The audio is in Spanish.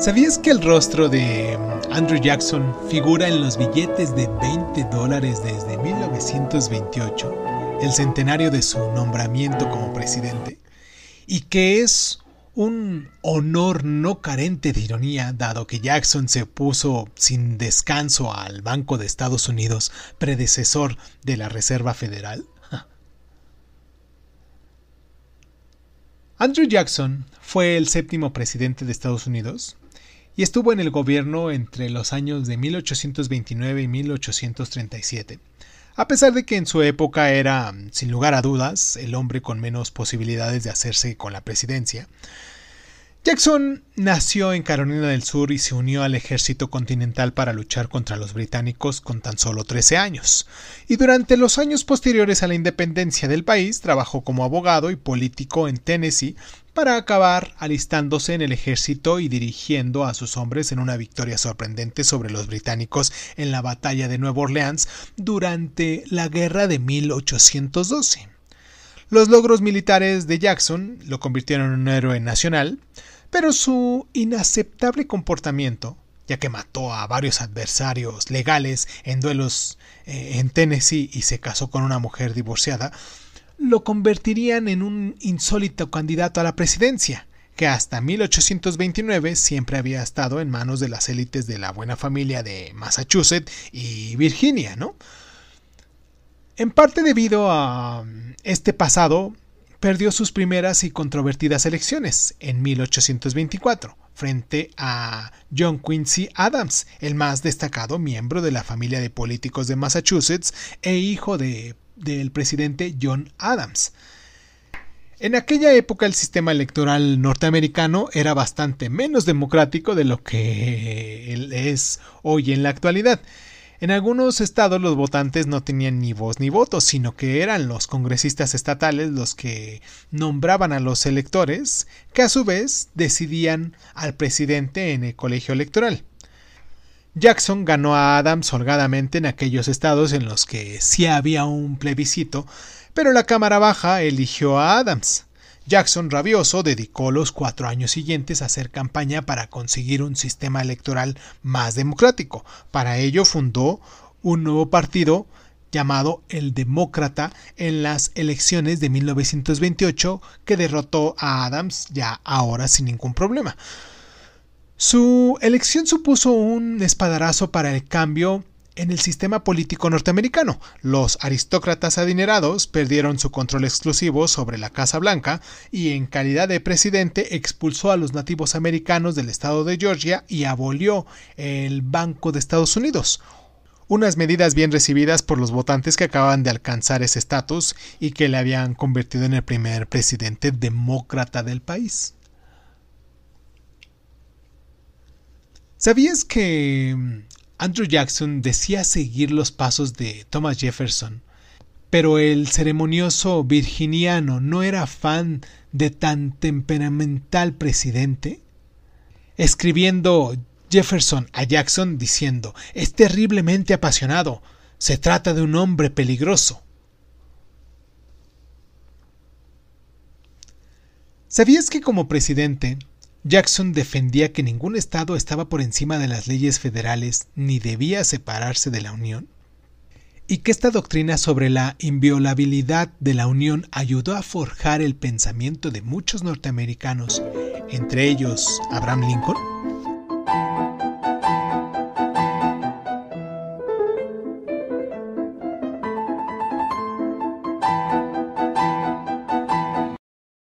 ¿Sabías que el rostro de mm, Andrew Jackson figura en los billetes de 20 dólares desde 1928, el centenario de su nombramiento como presidente? Y que es un honor no carente de ironía, dado que Jackson se puso sin descanso al Banco de Estados Unidos, predecesor de la Reserva Federal. Andrew Jackson fue el séptimo presidente de Estados Unidos y estuvo en el gobierno entre los años de 1829 y 1837. A pesar de que en su época era, sin lugar a dudas, el hombre con menos posibilidades de hacerse con la presidencia, Jackson nació en Carolina del Sur y se unió al ejército continental para luchar contra los británicos con tan solo 13 años, y durante los años posteriores a la independencia del país trabajó como abogado y político en Tennessee para acabar alistándose en el ejército y dirigiendo a sus hombres en una victoria sorprendente sobre los británicos en la batalla de Nueva Orleans durante la guerra de 1812. Los logros militares de Jackson lo convirtieron en un héroe nacional, pero su inaceptable comportamiento, ya que mató a varios adversarios legales en duelos eh, en Tennessee y se casó con una mujer divorciada, lo convertirían en un insólito candidato a la presidencia, que hasta 1829 siempre había estado en manos de las élites de la buena familia de Massachusetts y Virginia, ¿no? En parte debido a este pasado, perdió sus primeras y controvertidas elecciones en 1824 frente a John Quincy Adams, el más destacado miembro de la familia de políticos de Massachusetts e hijo del presidente John Adams. En aquella época el sistema electoral norteamericano era bastante menos democrático de lo que eh, es hoy en la actualidad. En algunos estados los votantes no tenían ni voz ni voto, sino que eran los congresistas estatales los que nombraban a los electores, que a su vez decidían al presidente en el colegio electoral. Jackson ganó a Adams holgadamente en aquellos estados en los que sí había un plebiscito, pero la Cámara Baja eligió a Adams. Jackson Rabioso dedicó los cuatro años siguientes a hacer campaña para conseguir un sistema electoral más democrático. Para ello fundó un nuevo partido llamado el Demócrata en las elecciones de 1928 que derrotó a Adams ya ahora sin ningún problema. Su elección supuso un espadarazo para el cambio en el sistema político norteamericano. Los aristócratas adinerados perdieron su control exclusivo sobre la Casa Blanca y en calidad de presidente expulsó a los nativos americanos del estado de Georgia y abolió el Banco de Estados Unidos. Unas medidas bien recibidas por los votantes que acaban de alcanzar ese estatus y que le habían convertido en el primer presidente demócrata del país. ¿Sabías que mm, Andrew Jackson decía seguir los pasos de Thomas Jefferson, pero el ceremonioso virginiano no era fan de tan temperamental presidente, escribiendo Jefferson a Jackson diciendo, es terriblemente apasionado, se trata de un hombre peligroso. ¿Sabías que como presidente, Jackson defendía que ningún Estado estaba por encima de las leyes federales ni debía separarse de la Unión, y que esta doctrina sobre la inviolabilidad de la Unión ayudó a forjar el pensamiento de muchos norteamericanos, entre ellos Abraham Lincoln,